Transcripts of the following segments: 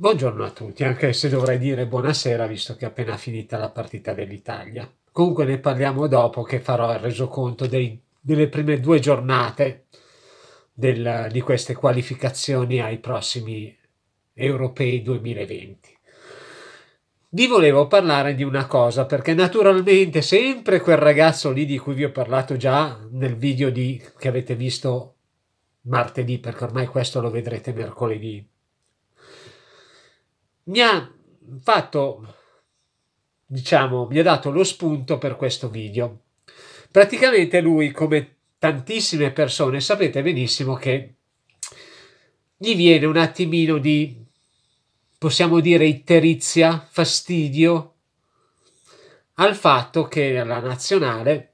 Buongiorno a tutti, anche se dovrei dire buonasera visto che è appena finita la partita dell'Italia. Comunque ne parliamo dopo che farò il resoconto dei, delle prime due giornate del, di queste qualificazioni ai prossimi europei 2020. Vi volevo parlare di una cosa perché naturalmente sempre quel ragazzo lì di cui vi ho parlato già nel video di, che avete visto martedì perché ormai questo lo vedrete mercoledì mi ha fatto, diciamo, mi ha dato lo spunto per questo video. Praticamente lui, come tantissime persone, sapete benissimo che gli viene un attimino di, possiamo dire, itterizia, fastidio al fatto che la nazionale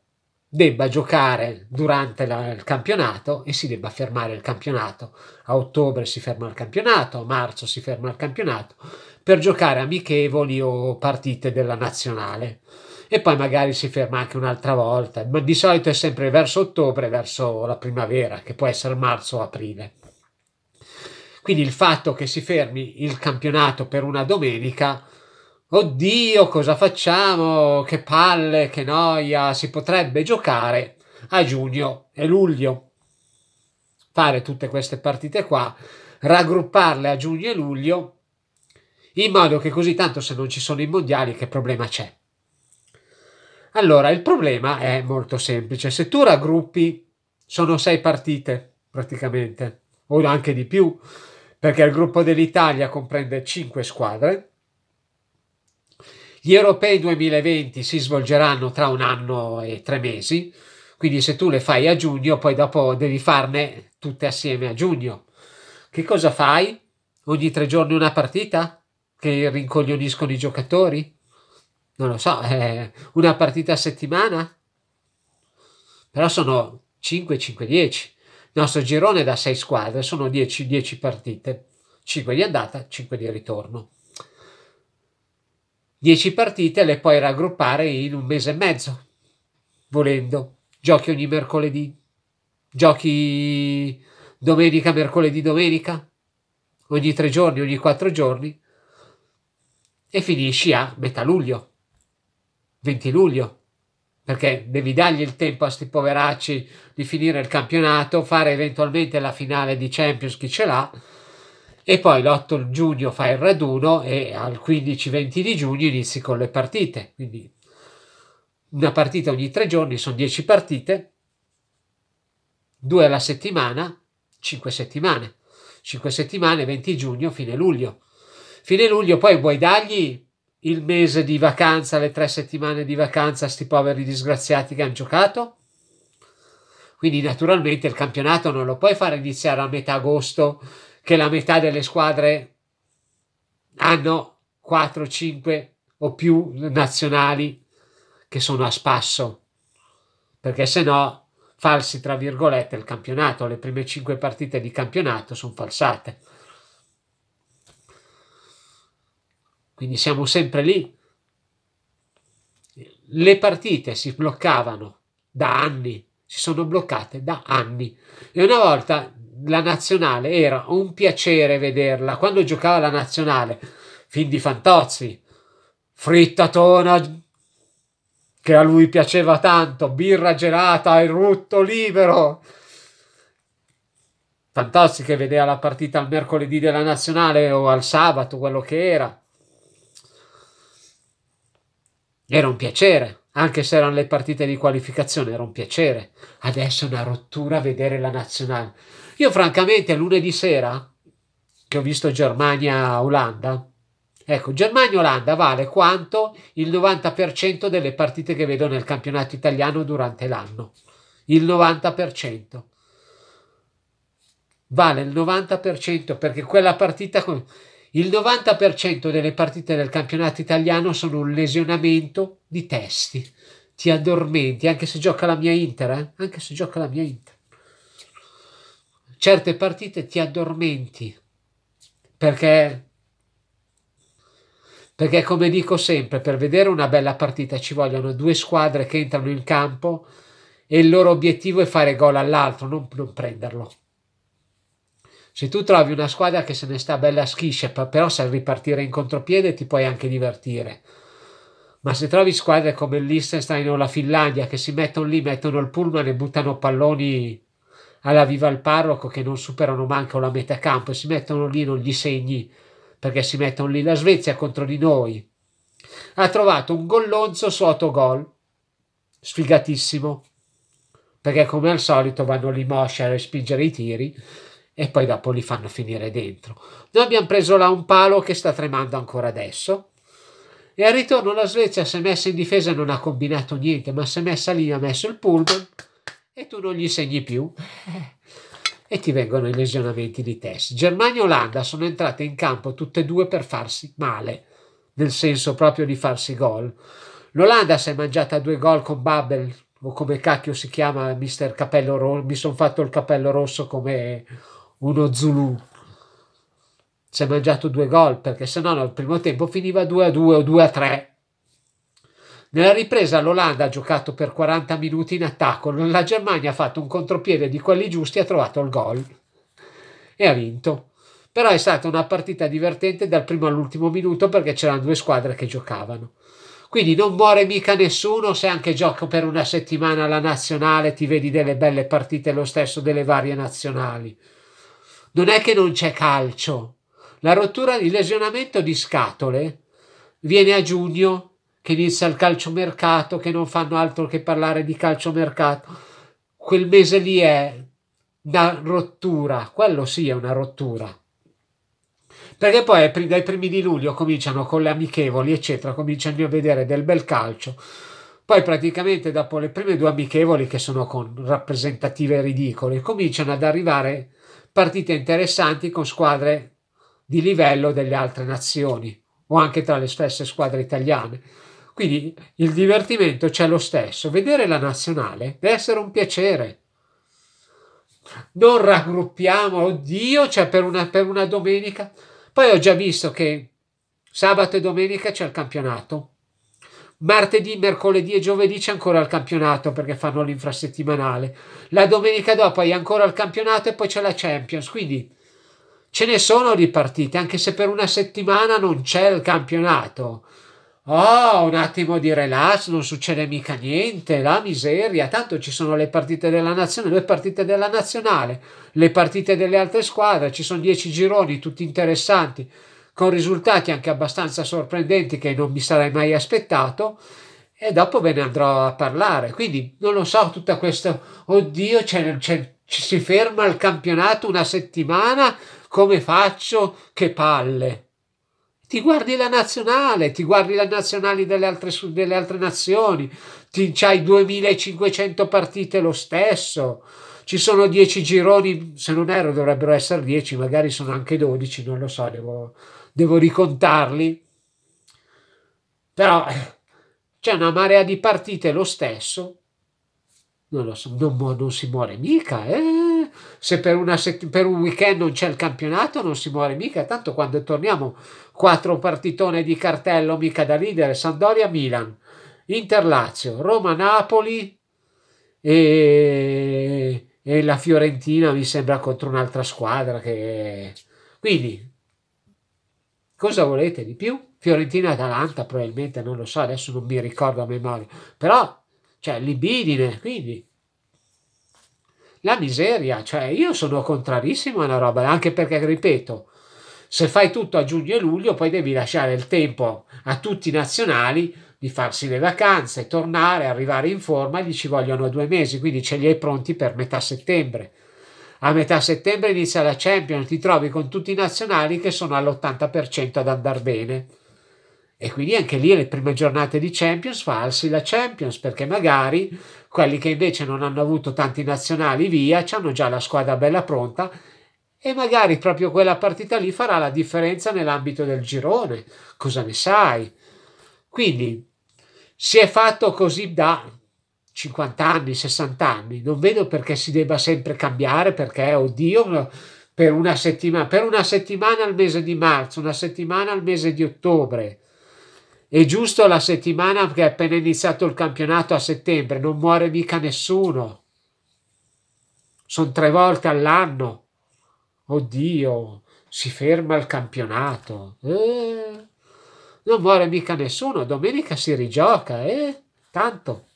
debba giocare durante la, il campionato e si debba fermare il campionato. A ottobre si ferma il campionato, a marzo si ferma il campionato per giocare amichevoli o partite della nazionale. E poi magari si ferma anche un'altra volta, ma di solito è sempre verso ottobre, verso la primavera, che può essere marzo o aprile. Quindi il fatto che si fermi il campionato per una domenica Oddio, cosa facciamo? Che palle, che noia, si potrebbe giocare a giugno e luglio. Fare tutte queste partite qua, raggrupparle a giugno e luglio, in modo che così tanto se non ci sono i mondiali che problema c'è? Allora, il problema è molto semplice. Se tu raggruppi, sono sei partite praticamente, o anche di più, perché il gruppo dell'Italia comprende cinque squadre gli europei 2020 si svolgeranno tra un anno e tre mesi, quindi se tu le fai a giugno, poi dopo devi farne tutte assieme a giugno. Che cosa fai? Ogni tre giorni una partita? Che rincoglioniscono i giocatori? Non lo so, eh, una partita a settimana? Però sono 5, 5, 10. Il nostro girone è da 6 squadre, sono 10, 10 partite, 5 di andata, 5 di ritorno. 10 partite le puoi raggruppare in un mese e mezzo, volendo. Giochi ogni mercoledì, giochi domenica, mercoledì, domenica, ogni tre giorni, ogni quattro giorni e finisci a metà luglio, 20 luglio, perché devi dargli il tempo a sti poveracci di finire il campionato, fare eventualmente la finale di Champions chi ce l'ha e poi l'8 giugno fa il raduno e al 15-20 di giugno inizi con le partite. Quindi una partita ogni tre giorni, sono 10 partite, due alla settimana, 5 settimane. 5 settimane, 20 giugno, fine luglio. Fine luglio poi vuoi dargli il mese di vacanza, le tre settimane di vacanza a questi poveri disgraziati che hanno giocato? Quindi naturalmente il campionato non lo puoi fare iniziare a metà agosto che la metà delle squadre hanno 4, 5 o più nazionali che sono a spasso, perché se no falsi tra virgolette il campionato, le prime 5 partite di campionato sono falsate. Quindi siamo sempre lì. Le partite si bloccavano da anni, si sono bloccate da anni. E una volta la nazionale era un piacere vederla quando giocava la nazionale, fin di Fantozzi, frittatona che a lui piaceva tanto, birra gelata e rutto libero. Fantozzi che vedeva la partita al mercoledì della nazionale o al sabato, quello che era. Era un piacere, anche se erano le partite di qualificazione, era un piacere. Adesso è una rottura vedere la nazionale. Io francamente lunedì sera, che ho visto Germania-Olanda, ecco, Germania-Olanda vale quanto il 90% delle partite che vedo nel campionato italiano durante l'anno. Il 90%. Vale il 90% perché quella partita... Con... Il 90% delle partite del campionato italiano sono un lesionamento di testi. Ti addormenti, anche se gioca la mia Inter, eh? anche se gioca la mia Inter certe partite ti addormenti perché, perché come dico sempre, per vedere una bella partita ci vogliono due squadre che entrano in campo e il loro obiettivo è fare gol all'altro, non, non prenderlo. Se tu trovi una squadra che se ne sta bella schiscia, però sa ripartire in contropiede ti puoi anche divertire. Ma se trovi squadre come il o la Finlandia che si mettono lì, mettono il pullman e buttano palloni alla viva il parroco che non superano manco la metà campo e si mettono lì non gli segni perché si mettono lì la Svezia contro di noi ha trovato un gollonzo sotto gol sfigatissimo perché come al solito vanno lì mosce a respingere i tiri e poi dopo li fanno finire dentro noi abbiamo preso là un palo che sta tremando ancora adesso e al ritorno la Svezia si è messa in difesa e non ha combinato niente ma si è messa lì ha messo il pullman e tu non gli segni più e ti vengono i lesionamenti di test. Germania e Olanda sono entrate in campo tutte e due per farsi male, nel senso proprio di farsi gol. L'Olanda si è mangiata due gol con Babel, o come cacchio si chiama, mister Capello Rosso, mi sono fatto il capello rosso come uno Zulu. Si è mangiato due gol perché sennò no, nel primo tempo finiva 2 a 2 o 2 a 3 nella ripresa l'Olanda ha giocato per 40 minuti in attacco, la Germania ha fatto un contropiede di quelli giusti, ha trovato il gol e ha vinto. Però è stata una partita divertente dal primo all'ultimo minuto perché c'erano due squadre che giocavano. Quindi non muore mica nessuno se anche gioco per una settimana alla nazionale, ti vedi delle belle partite lo stesso delle varie nazionali. Non è che non c'è calcio. La rottura di lesionamento di scatole viene a giugno che inizia il calciomercato, che non fanno altro che parlare di calciomercato. Quel mese lì è una rottura, quello sì è una rottura. Perché poi dai primi di luglio cominciano con le amichevoli, eccetera, cominciano a vedere del bel calcio. Poi praticamente dopo le prime due amichevoli, che sono con rappresentative ridicole, cominciano ad arrivare partite interessanti con squadre di livello delle altre nazioni o anche tra le stesse squadre italiane. Quindi il divertimento c'è lo stesso. Vedere la nazionale deve essere un piacere. Non raggruppiamo, oddio, c'è cioè, per una, per una domenica. Poi ho già visto che sabato e domenica c'è il campionato. Martedì, mercoledì e giovedì c'è ancora il campionato perché fanno l'infrasettimanale. La domenica dopo hai ancora il campionato e poi c'è la Champions. Quindi ce ne sono di partite, anche se per una settimana non c'è il campionato oh, un attimo di relax, non succede mica niente, la miseria, tanto ci sono le partite della nazione, le partite della nazionale, le partite delle altre squadre, ci sono dieci gironi tutti interessanti, con risultati anche abbastanza sorprendenti che non mi sarei mai aspettato e dopo ve ne andrò a parlare. Quindi non lo so, tutta questa, oddio, c'è, c'è, si ferma il campionato una settimana, come faccio? Che palle! ti guardi la nazionale, ti guardi la nazionale delle altre, delle altre nazioni, ti c'hai 2500 partite lo stesso, ci sono 10 gironi, se non erro dovrebbero essere 10, magari sono anche 12, non lo so, devo, devo ricontarli. Però eh, c'è una marea di partite lo stesso, non lo so, non, non si muore mica, eh? se per, per, un weekend non c'è il campionato non si muore mica, tanto quando torniamo quattro partitone di cartello mica da ridere, Sandoria-Milan, Inter-Lazio, Roma-Napoli e, e la Fiorentina mi sembra contro un'altra squadra che... Quindi, cosa volete di più? Fiorentina-Atalanta probabilmente, non lo so, adesso non mi ricordo a memoria, però c'è cioè, libidine, quindi la miseria, cioè io sono contrarissimo a una roba, anche perché ripeto, se fai tutto a giugno e luglio poi devi lasciare il tempo a tutti i nazionali di farsi le vacanze, tornare, arrivare in forma, gli ci vogliono due mesi, quindi ce li hai pronti per metà settembre. A metà settembre inizia la Champions, ti trovi con tutti i nazionali che sono all'80% ad andare bene. E quindi anche lì le prime giornate di Champions falsi la Champions perché magari quelli che invece non hanno avuto tanti nazionali via hanno già la squadra bella pronta e magari proprio quella partita lì farà la differenza nell'ambito del girone, cosa ne sai? Quindi si è fatto così da 50 anni, 60 anni, non vedo perché si debba sempre cambiare perché, oddio, per una settimana, per una settimana al mese di marzo, una settimana al mese di ottobre, è giusto la settimana che è appena iniziato il campionato a settembre, non muore mica nessuno. Sono tre volte all'anno. Oddio, si ferma il campionato. Eh, non muore mica nessuno, domenica si rigioca, eh? Tanto.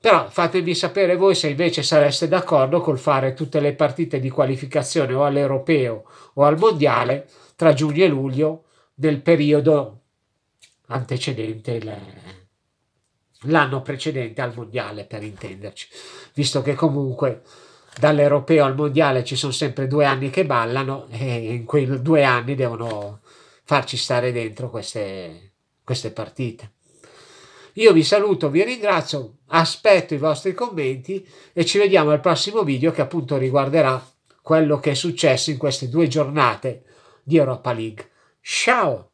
Però fatemi sapere voi se invece sareste d'accordo col fare tutte le partite di qualificazione o all'europeo o al mondiale tra giugno e luglio del periodo antecedente le... l'anno precedente al mondiale, per intenderci, visto che comunque dall'europeo al mondiale ci sono sempre due anni che ballano e in quei due anni devono farci stare dentro queste, queste partite. Io vi saluto, vi ringrazio, aspetto i vostri commenti e ci vediamo al prossimo video che appunto riguarderà quello che è successo in queste due giornate di Europa League. Ciao!